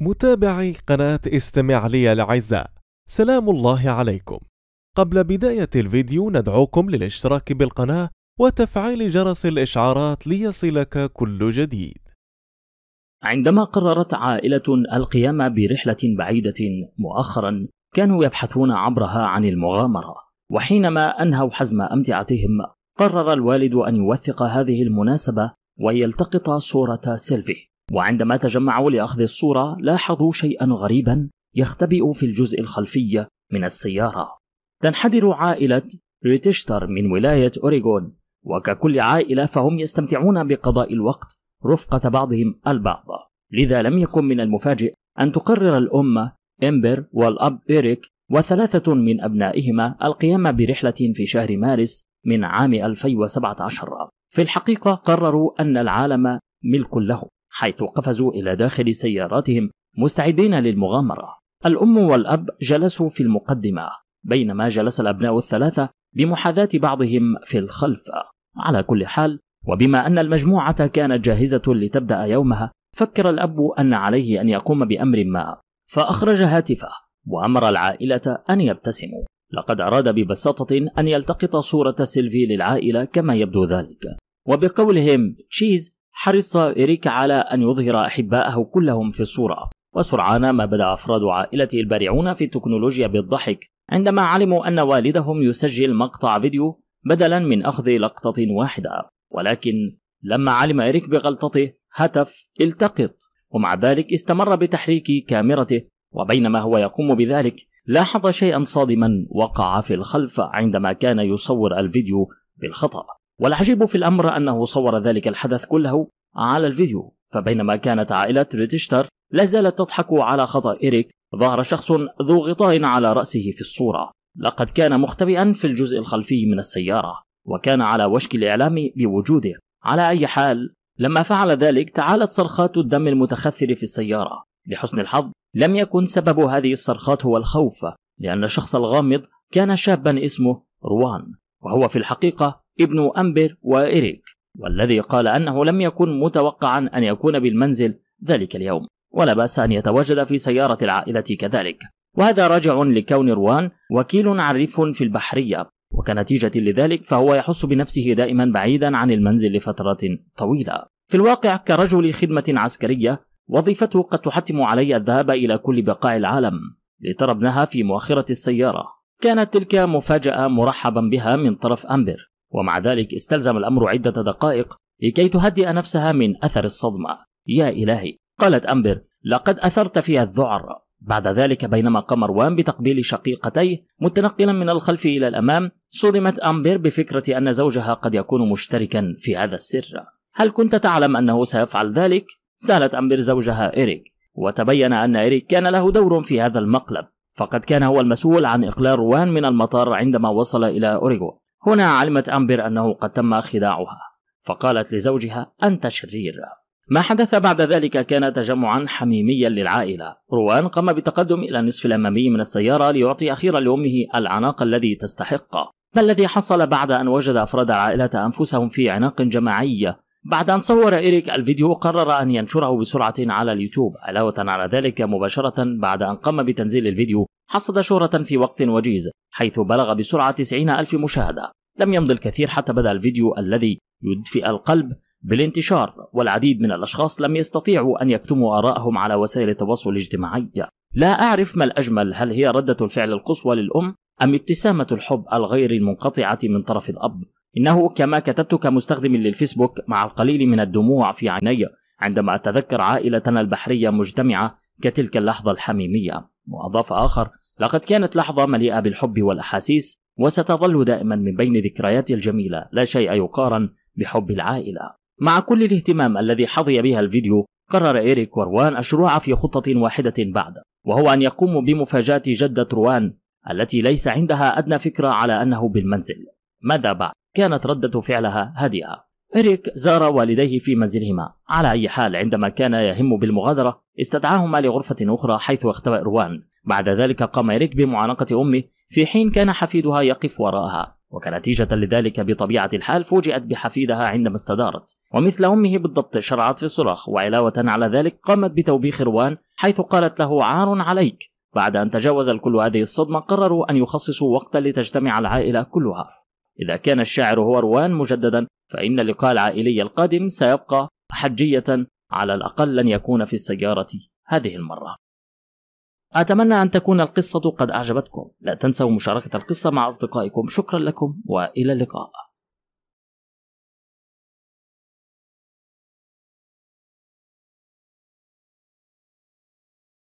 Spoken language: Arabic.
متابعي قناة استمع لي الأعزاء سلام الله عليكم قبل بداية الفيديو ندعوكم للاشتراك بالقناة وتفعيل جرس الإشعارات ليصلك كل جديد عندما قررت عائلة القيام برحلة بعيدة مؤخرا كانوا يبحثون عبرها عن المغامرة وحينما أنهوا حزم أمتعتهم قرر الوالد أن يوثق هذه المناسبة ويلتقط صورة سيلفي وعندما تجمعوا لأخذ الصورة لاحظوا شيئا غريبا يختبئ في الجزء الخلفي من السيارة تنحدر عائلة ريتشتر من ولاية أوريغون وككل عائلة فهم يستمتعون بقضاء الوقت رفقة بعضهم البعض لذا لم يكن من المفاجئ أن تقرر الأم إمبر والأب إيريك وثلاثة من أبنائهما القيام برحلة في شهر مارس من عام 2017 في الحقيقة قرروا أن العالم ملك لهم حيث قفزوا إلى داخل سياراتهم مستعدين للمغامرة الأم والأب جلسوا في المقدمة بينما جلس الأبناء الثلاثة بمحاذاة بعضهم في الخلف على كل حال وبما أن المجموعة كانت جاهزة لتبدأ يومها فكر الأب أن عليه أن يقوم بأمر ما فأخرج هاتفه وأمر العائلة أن يبتسموا لقد أراد ببساطة أن يلتقط صورة سيلفي للعائلة كما يبدو ذلك وبقولهم تشيز حرص إريك على أن يظهر أحباءه كلهم في الصورة وسرعان ما بدأ أفراد عائلته البارعون في التكنولوجيا بالضحك عندما علموا أن والدهم يسجل مقطع فيديو بدلا من أخذ لقطة واحدة ولكن لما علم إريك بغلطته هتف التقط ومع ذلك استمر بتحريك كاميرته وبينما هو يقوم بذلك لاحظ شيئا صادما وقع في الخلف عندما كان يصور الفيديو بالخطأ والعجيب في الأمر أنه صور ذلك الحدث كله على الفيديو فبينما كانت عائلة ريتشتر لا زالت تضحك على خطأ إيريك ظهر شخص ذو غطاء على رأسه في الصورة لقد كان مختبئا في الجزء الخلفي من السيارة وكان على وشك الإعلام بوجوده على أي حال لما فعل ذلك تعالت صرخات الدم المتخثر في السيارة لحسن الحظ لم يكن سبب هذه الصرخات هو الخوف لأن الشخص الغامض كان شابا اسمه روان وهو في الحقيقة ابن أمبر وإريك والذي قال أنه لم يكن متوقعا أن يكون بالمنزل ذلك اليوم ولا بأس أن يتواجد في سيارة العائلة كذلك وهذا راجع لكون روان وكيل عريف في البحرية وكنتيجة لذلك فهو يحس بنفسه دائما بعيدا عن المنزل لفترة طويلة في الواقع كرجل خدمة عسكرية وظيفته قد تحتم علي الذهاب إلى كل بقاع العالم لترى ابنها في مؤخرة السيارة كانت تلك مفاجأة مرحبا بها من طرف أمبر ومع ذلك استلزم الأمر عدة دقائق لكي تهدئ نفسها من أثر الصدمة يا إلهي قالت أمبر لقد أثرت في الذعر بعد ذلك بينما قام مروان بتقبيل شقيقتيه متنقلا من الخلف إلى الأمام صدمت أمبر بفكرة أن زوجها قد يكون مشتركا في هذا السر هل كنت تعلم أنه سيفعل ذلك؟ سألت أمبر زوجها إيريك وتبين أن إيريك كان له دور في هذا المقلب فقد كان هو المسؤول عن إقلال روان من المطار عندما وصل إلى أوريغو هنا علمت أمبر أنه قد تم خداعها فقالت لزوجها أنت شرير ما حدث بعد ذلك كان تجمعا حميميا للعائلة روان قام بالتقدم إلى النصف الأمامي من السيارة ليعطي أخيرا لأمه العناق الذي تستحقه ما الذي حصل بعد أن وجد أفراد العائلة أنفسهم في عناق جماعي بعد أن صور إيريك الفيديو قرر أن ينشره بسرعة على اليوتيوب علاوة على ذلك مباشرة بعد أن قام بتنزيل الفيديو حصد شهرة في وقت وجيز حيث بلغ بسرعة 90 ألف مشاهدة لم يمض الكثير حتى بدأ الفيديو الذي يدفئ القلب بالانتشار والعديد من الأشخاص لم يستطيعوا أن يكتموا آرائهم على وسائل التواصل الاجتماعي لا أعرف ما الأجمل هل هي ردة الفعل القصوى للأم أم ابتسامة الحب الغير المنقطعة من طرف الأب إنه كما كتبت كمستخدم للفيسبوك مع القليل من الدموع في عيني عندما أتذكر عائلتنا البحرية مجتمعة كتلك اللحظة الحميمية وأضاف آخر لقد كانت لحظة مليئة بالحب والأحاسيس وستظل دائما من بين ذكرياتي الجميلة لا شيء يقارن بحب العائلة مع كل الاهتمام الذي حظي بها الفيديو قرر إيريك وروان الشروع في خطة واحدة بعد وهو أن يقوموا بمفاجاة جدة روان التي ليس عندها أدنى فكرة على أنه بالمنزل ماذا بعد؟ كانت ردة فعلها هادئة إريك زار والديه في منزلهما على أي حال عندما كان يهم بالمغادرة استدعاهما لغرفة أخرى حيث اختبأ روان بعد ذلك قام إريك بمعانقة أمه في حين كان حفيدها يقف وراءها وكنتيجة لذلك بطبيعة الحال فوجئت بحفيدها عندما استدارت ومثل أمه بالضبط شرعت في الصراخ وعلاوة على ذلك قامت بتوبيخ روان حيث قالت له عار عليك بعد أن تجاوز الكل هذه الصدمة قرروا أن يخصصوا وقتا لتجتمع العائلة كلها إذا كان الشاعر هو روان مجددا فإن اللقاء العائلي القادم سيبقى حجية على الأقل لن يكون في السيارة هذه المرة أتمنى أن تكون القصة قد أعجبتكم لا تنسوا مشاركة القصة مع أصدقائكم شكرا لكم وإلى اللقاء